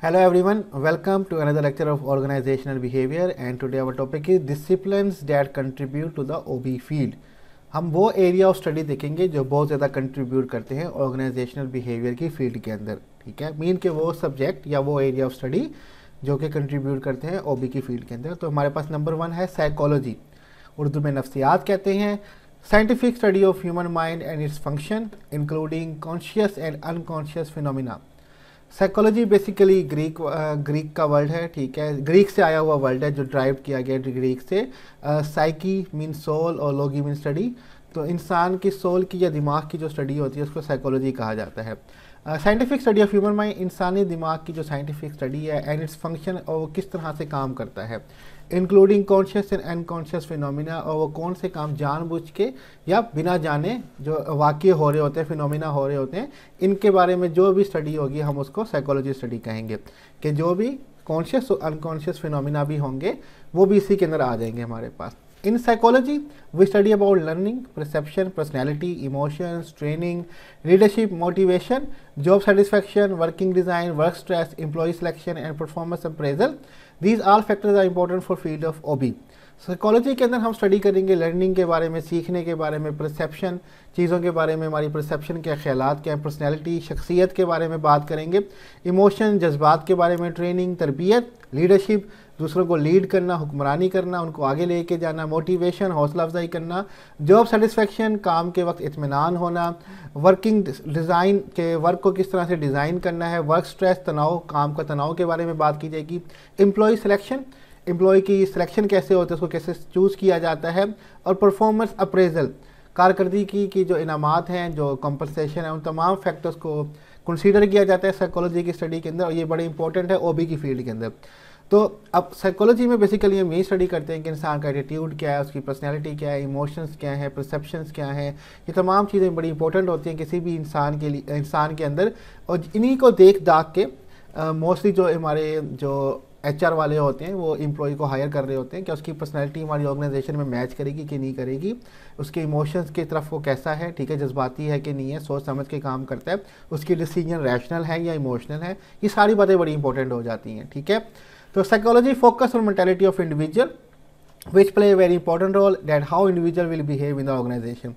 Hello everyone, welcome to another lecture of organizational behavior and today our topic is disciplines that contribute to the OB field. हम वो area of study देखेंगे जो बहुत ज़्यादा contribute करते हैं organisational behaviour की फील्ड के अंदर ठीक है मीन के वो सब्जेक्ट या वो एरिया ऑफ स्टडी जो कि कंट्रीब्यूट करते हैं ओबी की फील्ड के अंदर तो हमारे पास नंबर वन है साइकोलॉजी उर्दू में नफ्सियात कहते हैं scientific study of human mind and its function including conscious and unconscious phenomena psychology basically Greek Greek का वर्ड है ठीक है ग्रीक से आया हुआ वर्ड है जो ड्राइव किया गया ग्रीक से साइकी मीन सोल और लोगी मीन स्टडी तो इंसान की सोल की या दिमाग की जो स्टडी होती है उसको साइकोलॉजी कहा जाता है scientific study of human mind इंसानी दिमाग की जो साइंटिफिक स्टडी है एंड इट्स फंक्शन और वो किस तरह से काम करता है including conscious and unconscious phenomena और वो कौन से काम जानबूझ के या बिना जाने जो वाक्य हो रहे होते हैं फिनोमिना हो रहे होते हैं इनके बारे में जो भी स्टडी होगी हम उसको साइकोलॉजी स्टडी कहेंगे कि जो भी कॉन्शियस और अनकॉन्शियस फिनोमिना भी होंगे वो भी इसी के अंदर आ जाएंगे हमारे पास In psychology, we study about learning, perception, personality, emotions, training, leadership, motivation, job satisfaction, working design, work stress, employee selection and performance appraisal. These all factors are important for field of OB. Psychology के अंदर हम study करेंगे learning के बारे में सीखने के बारे में परसेप्शन चीज़ों के बारे में हमारी परसेप्शन क्या ख्याल क्या हैं पर्सनैलिटी शख्सियत के बारे में बात करेंगे इमोशन जज्बात के बारे में ट्रेनिंग तरबियत लीडरशिप दूसरों को लीड करना हुक्मरानी करना उनको आगे लेके जाना मोटिवेशन हौसला अफजाई करना जॉब सेटिस्फेक्शन काम के वक्त इतमान होना वर्किंग डिज़ाइन के वर्क को किस तरह से डिज़ाइन करना है वर्क स्ट्रेस तनाव काम का तनाव के बारे में बात की जाएगी एम्प्लॉय सिलेक्शन एम्प्लॉय की सिलेक्शन कैसे होता है उसको कैसे चूज़ किया जाता है और परफॉर्मेंस अप्रेजल कारकर्दगी की, की जो इनामत हैं जो कंपनसेशन है उन तमाम फैक्टर्स को कंसीडर किया जाता है साइकोलॉजी की स्टडी के अंदर और ये बड़े इंपॉर्टेंट है ओबी की फील्ड के अंदर तो अब साइकोलॉजी में बेसिकली हम यही स्टडी करते हैं कि इंसान का एटीट्यूड क्या है उसकी पर्सनैलिटी क्या है इमोशंस क्या है परसेप्शंस क्या है ये तमाम चीज़ें बड़ी इंपॉर्टेंट होती हैं किसी भी इंसान के लिए इंसान के अंदर और इन्हीं को देख दाख के मोस्टली जो हमारे जो एच वाले होते हैं वो एम्प्लॉय को हायर कर रहे होते हैं कि उसकी पर्सनैलिटी हमारी ऑर्गेनाइजेशन में मैच करेगी कि नहीं करेगी उसके इमोशंस की तरफ वो कैसा है ठीक है जज्बाती है कि नहीं है सोच समझ के काम करता है उसकी डिसीजन रैशनल है या इमोशनल है ये सारी बातें बड़ी इंपॉर्टेंट हो जाती हैं ठीक है So psychology focus on mentality of individual which play a very important role that how individual will behave in the organization.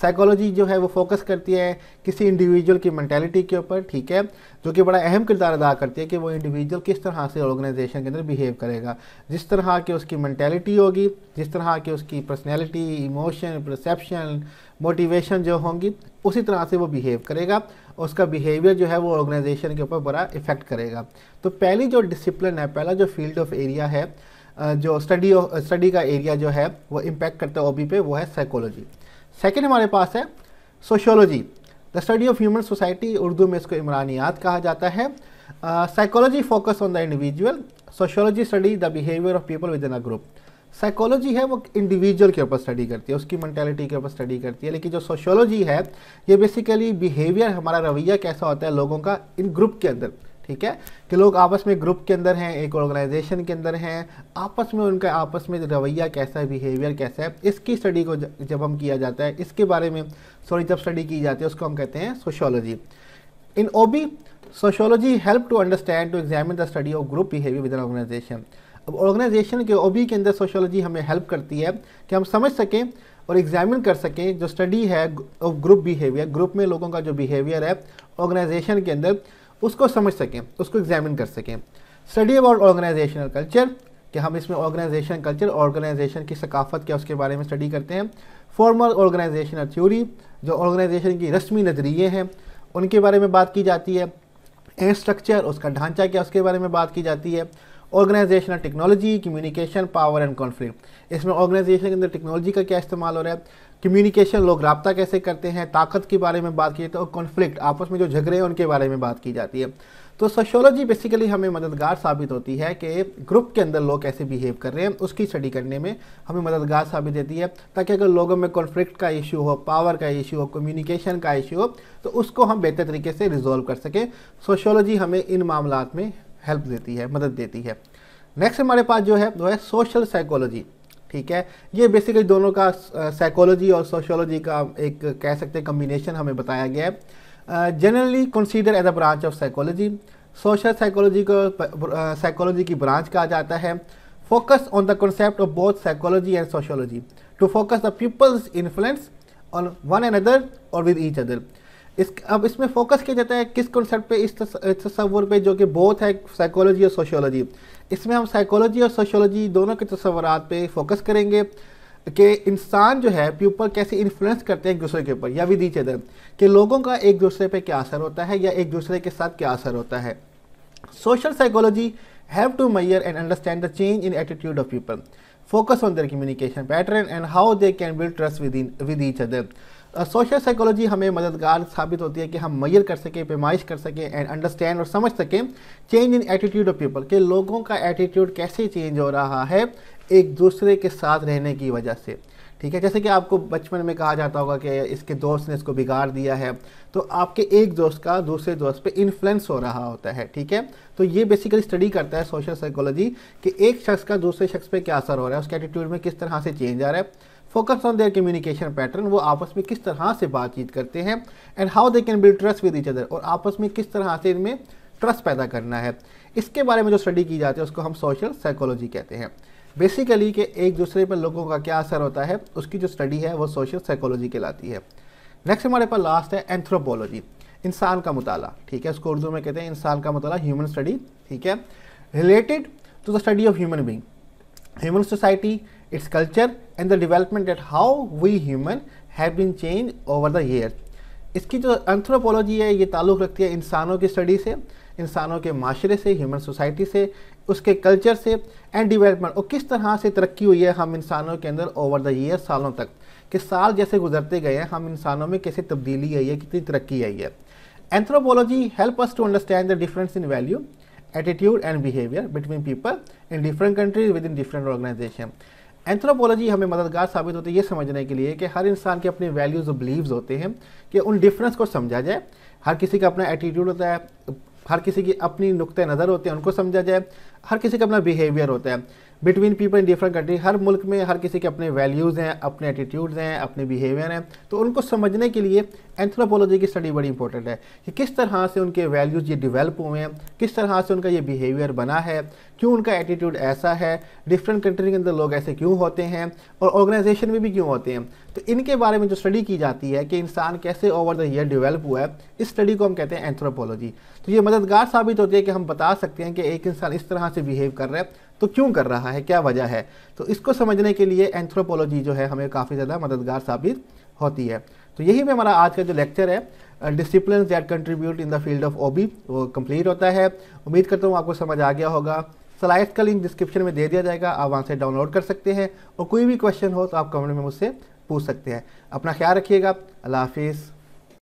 Psychology जो है वो फोकस करती है किसी इंडिविजुअल की मैंटेलिटी के ऊपर ठीक है जो कि बड़ा अहम किरदार अदा करती है कि वो इंडिविजुअल किस तरह से ऑर्गेनाइजेशन के अंदर बिहेव करेगा जिस तरह की उसकी मैंटेलिटी होगी जिस तरह की उसकी पर्सनैलिटी इमोशन परसेप्शन मोटिवेशन जो होंगी उसी तरह से वो बिहेव करेगा उसका बिहेवियर जो है वो ऑर्गेनाइजेशन के ऊपर बड़ा इफेक्ट करेगा तो पहली जो डिसिप्लिन है पहला जो फील्ड ऑफ एरिया है जो स्टडी स्टडी का एरिया जो है वो इम्पैक्ट करता है ओबी पे वो है साइकोलॉजी सेकेंड हमारे पास है sociology the study of human society Urdu में इसको इमरानियात कहा जाता है psychology focus on the individual sociology study the behaviour of people within a group psychology है वो इंडिविजुअल के ऊपर स्टडी करती है उसकी मैंटेलिटी के ऊपर स्टडी करती है लेकिन जो सोशोलॉजी है ये बेसिकली बिहेवियर हमारा रवैया कैसा होता है लोगों का इन ग्रुप के अंदर ठीक है कि लोग आपस में ग्रुप के अंदर हैं एक ऑर्गेनाइजेशन के अंदर हैं आपस में उनका आपस में रवैया कैसा है बिहेवियर कैसा है इसकी स्टडी को जब हम किया जाता है इसके बारे में सॉरी जब स्टडी की जाती है उसको हम कहते हैं sociology in OB sociology help to understand to examine the study of group behaviour with organisation अब ऑर्गेनाइजेशन के ओबी के अंदर सोशोलॉजी हमें हेल्प करती है कि हम समझ सकें और एग्जामिन कर सकें जो स्टडी है ऑफ ग्रुप बिहेवियर ग्रुप में लोगों का जो बिहेवियर है ऑर्गेनाइजेशन के अंदर उसको समझ सकें उसको एग्जामिन कर सकें स्टडी अबाउट ऑर्गेनाइजेशनल कल्चर कि हम इसमें ऑर्गेनाइजेशन कल्चर ऑर्गेनाइजेशन की सकाफत क्या उसके बारे में स्टडी करते हैं फॉर्मल ऑर्गेनाइजेशनल थ्योरी जो ऑर्गेनाइजेशन की रस्मी नज़रिए हैं उनके बारे में बात की जाती है एंड स्ट्रक्चर उसका ढांचा क्या उसके बारे में बात की जाती है organisational technology communication power and conflict इसमें ऑर्गेनाइजेशन के अंदर टेक्नोलॉजी का क्या इस्तेमाल हो रहा है कम्युनिकेशन लोग रबता कैसे करते हैं ताकत के बारे में बात की जाती है और कॉन्फ्लिक्ट आपस में जो झगड़े हैं उनके बारे में बात की जाती है तो सोशोलॉजी बेसिकली हमें मददगार साबित होती है कि ग्रुप के अंदर लोग कैसे बिहेव कर रहे हैं उसकी स्टडी करने में हमें मददगार साबित देती है ताकि अगर लोगों में कॉन्फ्लिक्ट का इशू हो पावर का इशू हो कम्युनिकेशन का इशू हो तो उसको हम बेहतर तरीके से रिजॉल्व कर सकें सोशोलॉजी हमें इन मामला में हेल्प देती है मदद देती है नेक्स्ट हमारे पास जो है वो है सोशल साइकोलॉजी ठीक है ये बेसिकली दोनों का साइकोलॉजी और सोशोलॉजी का एक कह सकते हैं कम्बिनेशन हमें बताया गया है generally consider as a branch of psychology social psychology को साइकोलॉजी की ब्रांच कहा जाता है focus on the concept of both psychology and sociology to focus the people's influence on one and other और विद ईच अदर इस अब इसमें focus किया जाता है किस कॉन्सेप्ट पे इस तस्वुर पे जो कि बहुत है साइकोलॉजी और सोशोलॉजी इसमें हम साइकोलॉजी और सोशोलॉजी दोनों के तस्वरत पे फोकस करेंगे कि इंसान जो है पीपल कैसे इन्फ्लुएंस करते हैं एक दूसरे के ऊपर या भी ईच अदर कि लोगों का एक दूसरे पे क्या असर होता है या एक दूसरे के साथ क्या असर होता है social psychology have to measure and understand the change in attitude of people on their communication pattern and how they can build trust with in with each other social uh, psychology हमें मददगार साबित होती है कि हम मैयर कर सकें पेमाइश कर सकें एंड अंडरस्टैंड और समझ सकें change in attitude of people कि लोगों का एटीट्यूड कैसे चेंज हो रहा है एक दूसरे के साथ रहने की वजह से ठीक है जैसे कि आपको बचपन में कहा जाता होगा कि इसके दोस्त ने इसको बिगाड़ दिया है तो आपके एक दोस्त का दूसरे दोस्त पे इन्फ्लुएंस हो रहा होता है ठीक है तो ये बेसिकली स्टडी करता है सोशल साइकोलॉजी कि एक शख्स का दूसरे शख्स पे क्या असर हो रहा है उसके एटीट्यूड में किस तरह से चेंज आ रहा है focus on their communication pattern वो आपस में किस तरह से बातचीत करते हैं and how they can build trust with each other और आपस में किस तरह से इनमें ट्रस्ट पैदा करना है इसके बारे में जो स्टडी की जाती है उसको हम सोशल साइकोलॉजी कहते हैं बेसिकली कि एक दूसरे पर लोगों का क्या असर होता है उसकी जो स्टडी है वो सोशल साइकोलॉजी कहलाती है नेक्स्ट हमारे पास लास्ट है एंथ्रोपोलॉजी इंसान का मताला ठीक है उसको उर्दू में कहते हैं इंसान का मुताला ह्यूमन स्टडी ठीक है related to the study of human being human society its culture and the development that how we human have been changed over the years इसकी जो एंथ्रोपोलॉजी है ये ताल्लुक़ रखती है इंसानों की स्टडी से इंसानों के माशरे से ह्यूमन सोसाइटी से उसके कल्चर से एंड डिवेलपमेंट और किस तरह से तरक्की हुई है हम इंसानों के अंदर ओवर द ईयर सालों तक कि साल जैसे गुजरते गए हैं हम इंसानों में कैसे तब्दीली आई है कितनी तरक्की आई है anthropology help us to understand the difference in value attitude and behaviour between people in different countries within different organisation anthropology हमें मददगार साबित होती है ये समझने के लिए कि हर इंसान के अपने वैल्यूज़ और बिलीव्स होते हैं कि उन डिफरेंस को समझा जाए हर किसी का अपना एटीट्यूड होता है हर किसी की अपनी नुक़ नज़र होते हैं उनको समझा जाए हर किसी का अपना बिहेवियर होता है between people in different country हर मुल्क में हर किसी के अपने वैल्यूज़ हैं अपने एटीट्यूड्स हैं अपने बिहेवियर हैं तो उनको समझने के लिए एंथ्रोपोलॉजी की स्टडी बड़ी इंपॉर्टेंट है कि किस तरह से उनके वैल्यूज़ ये डिवेल्प हुए हैं किस तरह से उनका ये बिहेवियर बना है क्यों उनका एटीट्यूड ऐसा है डिफरेंट कंट्री के अंदर लोग ऐसे क्यों होते हैं और ऑर्गेनाइजेशन में भी क्यों होते हैं तो इनके बारे में जो स्टडी की जाती है कि इंसान कैसे ओवर द ईयर डिवेल्प हुआ है इस स्टडी को हम कहते हैं एंथ्रोपोलॉजी तो ये मददगार साबित होती है कि हम बता सकते हैं कि एक इंसान इस तरह तरह से बिहेव कर रहा है तो क्यों कर रहा है क्या वजह है तो इसको समझने के लिए एंथ्रोपोलॉजी जो है हमें काफ़ी ज़्यादा मददगार साबित होती है तो यही में हमारा आज का जो लेक्चर है discipline that contribute in the field of OB वो कंप्लीट होता है उम्मीद करता हूँ आपको समझ आ गया होगा स्लाइड का लिंक डिस्क्रिप्शन में दे दिया जाएगा आप वहाँ से डाउनलोड कर सकते हैं और कोई भी क्वेश्चन हो तो आप कमेंट में मुझसे पूछ सकते हैं अपना ख्याल रखिएगा अल्लाह हाफिज़